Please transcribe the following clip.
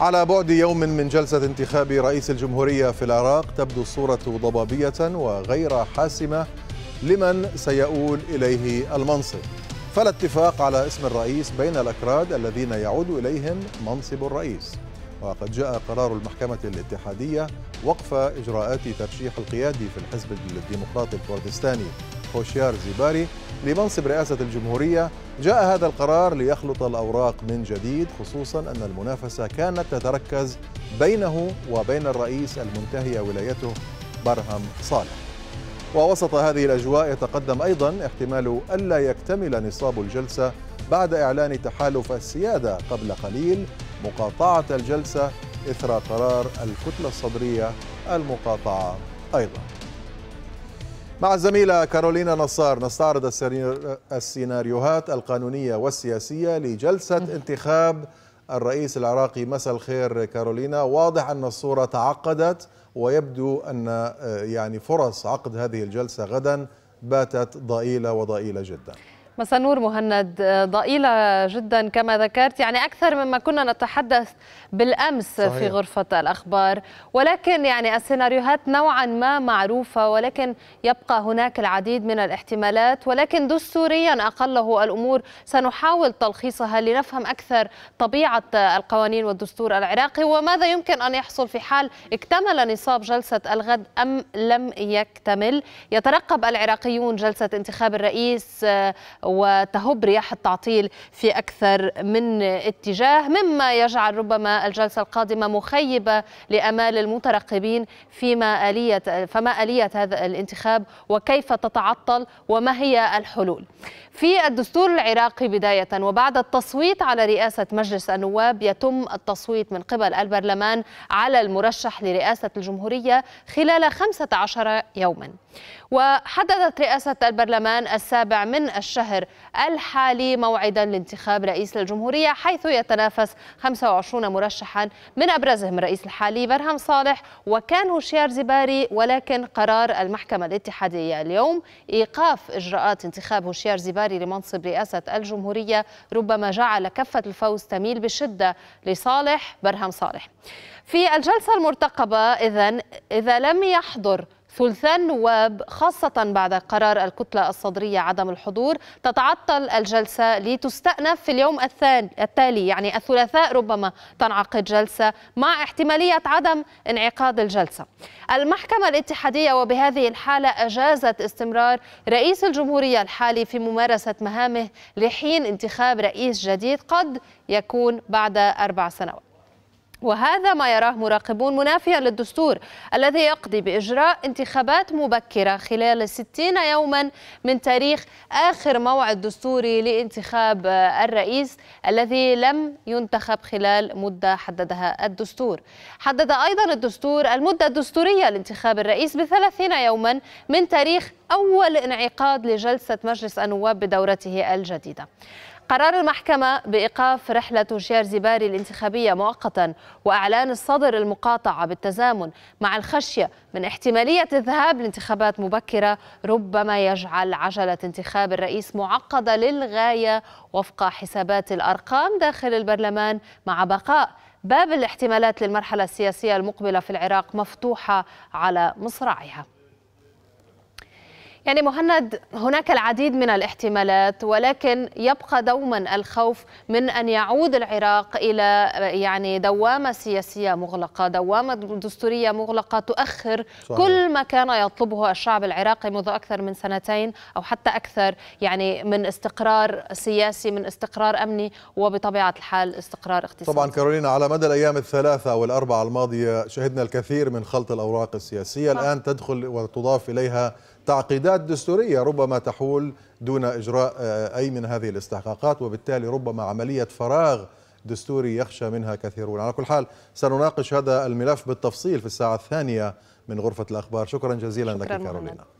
على بعد يوم من جلسة انتخاب رئيس الجمهورية في العراق تبدو الصورة ضبابية وغير حاسمة لمن سيؤول إليه المنصب فلا اتفاق على اسم الرئيس بين الأكراد الذين يعود إليهم منصب الرئيس وقد جاء قرار المحكمة الاتحادية وقف إجراءات ترشيح القيادي في الحزب الديمقراطي الكردستاني خوشيار زيباري لمنصب رئاسة الجمهورية جاء هذا القرار ليخلط الأوراق من جديد خصوصا أن المنافسة كانت تتركز بينه وبين الرئيس المنتهي ولايته برهم صالح ووسط هذه الأجواء يتقدم أيضا احتمال ألا يكتمل نصاب الجلسة بعد إعلان تحالف السيادة قبل قليل مقاطعة الجلسة إثر قرار الكتلة الصدرية المقاطعة أيضاً مع الزميلة كارولينا نصار نستعرض السيناريوهات القانونية والسياسية لجلسة انتخاب الرئيس العراقي مساء الخير كارولينا واضح أن الصورة تعقدت ويبدو أن آه، يعني فرص عقد هذه الجلسة غدا باتت ضئيلة وضئيلة جداً مساء نور مهند آه، ضئيلة جدا كما ذكرت يعني أكثر مما كنا نتحدث بالأمس صحيح. في غرفة الأخبار ولكن يعني السيناريوهات نوعا ما معروفة ولكن يبقى هناك العديد من الاحتمالات ولكن دستوريا أقله الأمور سنحاول تلخيصها لنفهم أكثر طبيعة القوانين والدستور العراقي وماذا يمكن أن يحصل في حال اكتمل نصاب جلسة الغد أم لم يكتمل يترقب العراقيون جلسة انتخاب الرئيس آه، وتهب رياح التعطيل في أكثر من اتجاه مما يجعل ربما الجلسة القادمة مخيبة لأمال المترقبين فيما آلية فما آلية هذا الانتخاب وكيف تتعطل وما هي الحلول في الدستور العراقي بداية وبعد التصويت على رئاسة مجلس النواب يتم التصويت من قبل البرلمان على المرشح لرئاسة الجمهورية خلال 15 يوما وحددت رئاسة البرلمان السابع من الشهر الحالي موعدا لانتخاب رئيس للجمهورية حيث يتنافس 25 مرشحا من أبرزهم الرئيس الحالي برهم صالح وكان هوشيار زباري ولكن قرار المحكمة الاتحادية اليوم إيقاف إجراءات انتخاب هوشيار زباري لمنصب رئاسة الجمهورية ربما جعل كفة الفوز تميل بشدة لصالح برهم صالح في الجلسة المرتقبة إذا إذا لم يحضر ثلثا خاصة بعد قرار الكتلة الصدرية عدم الحضور تتعطل الجلسة لتستأنف في اليوم التالي يعني الثلاثاء ربما تنعقد جلسة مع احتمالية عدم انعقاد الجلسة المحكمة الاتحادية وبهذه الحالة أجازت استمرار رئيس الجمهورية الحالي في ممارسة مهامه لحين انتخاب رئيس جديد قد يكون بعد أربع سنوات وهذا ما يراه مراقبون منافيا للدستور الذي يقضي بإجراء انتخابات مبكرة خلال 60 يوما من تاريخ آخر موعد دستوري لانتخاب الرئيس الذي لم ينتخب خلال مدة حددها الدستور حدد أيضا الدستور المدة الدستورية لانتخاب الرئيس ب 30 يوما من تاريخ أول انعقاد لجلسة مجلس النواب بدورته الجديدة قرار المحكمة بإيقاف رحلة جير زيباري الانتخابية مؤقتا وإعلان الصدر المقاطعة بالتزامن مع الخشية من احتمالية الذهاب لانتخابات مبكرة ربما يجعل عجلة انتخاب الرئيس معقدة للغاية وفق حسابات الأرقام داخل البرلمان مع بقاء باب الاحتمالات للمرحلة السياسية المقبلة في العراق مفتوحة على مصراعيها يعني مهند هناك العديد من الاحتمالات ولكن يبقى دوما الخوف من ان يعود العراق الى يعني دوامه سياسيه مغلقه، دوامه دستوريه مغلقه تؤخر صحيح. كل ما كان يطلبه الشعب العراقي منذ اكثر من سنتين او حتى اكثر يعني من استقرار سياسي من استقرار امني وبطبيعه الحال استقرار اقتصادي. طبعا كارولينا على مدى الايام الثلاثه والاربعه الماضيه شهدنا الكثير من خلط الاوراق السياسيه، صح. الان تدخل وتضاف اليها تعقيدات تعديلات دستورية ربما تحول دون إجراء آه، أي من هذه الاستحقاقات وبالتالي ربما عملية فراغ دستوري يخشى منها كثيرون على كل حال سنناقش هذا الملف بالتفصيل في الساعة الثانية من غرفة الأخبار شكرا جزيلا شكرا لك كارولينا